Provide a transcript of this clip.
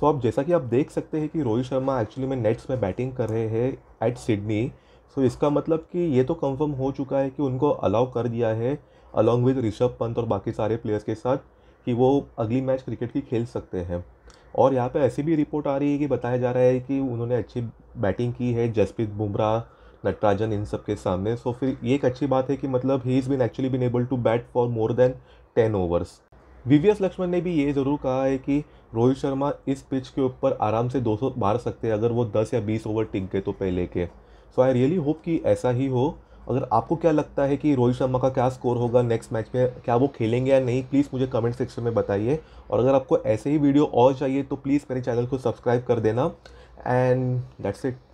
सो अब आप जैसा कि आप देख सकते हैं कि रोहित शर्मा एक्चुअली में नेट्स में बैटिंग कर रहे हैं एट सिडनी सो इसका मतलब कि ये तो कंफर्म हो चुका है कि उनको अलाउ कर दिया है अलॉन्ग विद ऋषभ पंत और बाकी सारे प्लेयर्स के साथ कि वो अगली मैच क्रिकेट की खेल सकते हैं और यहाँ पे ऐसी भी रिपोर्ट आ रही है कि बताया जा रहा है कि उन्होंने अच्छी बैटिंग की है जसप्रीत बुमराह नटराजन इन सब के सामने सो so, फिर ये एक अच्छी बात है कि मतलब ही is been actually been able to bat for more than ten overs VVS Laxman ने भी ये ज़रूर कहा है कि रोहित शर्मा इस पिच के ऊपर आराम से 200 मार सकते हैं अगर वो 10 या 20 ओवर टिक गए तो पहले के सो आई रियली होप कि ऐसा ही हो अगर आपको क्या लगता है कि रोहित शर्मा का क्या स्कोर होगा नेक्स्ट मैच में क्या वो खेलेंगे या नहीं प्लीज़ मुझे कमेंट सेक्शन में बताइए और अगर आपको ऐसे ही वीडियो और चाहिए तो प्लीज़ मेरे चैनल को सब्सक्राइब कर देना एंड दैट्स इट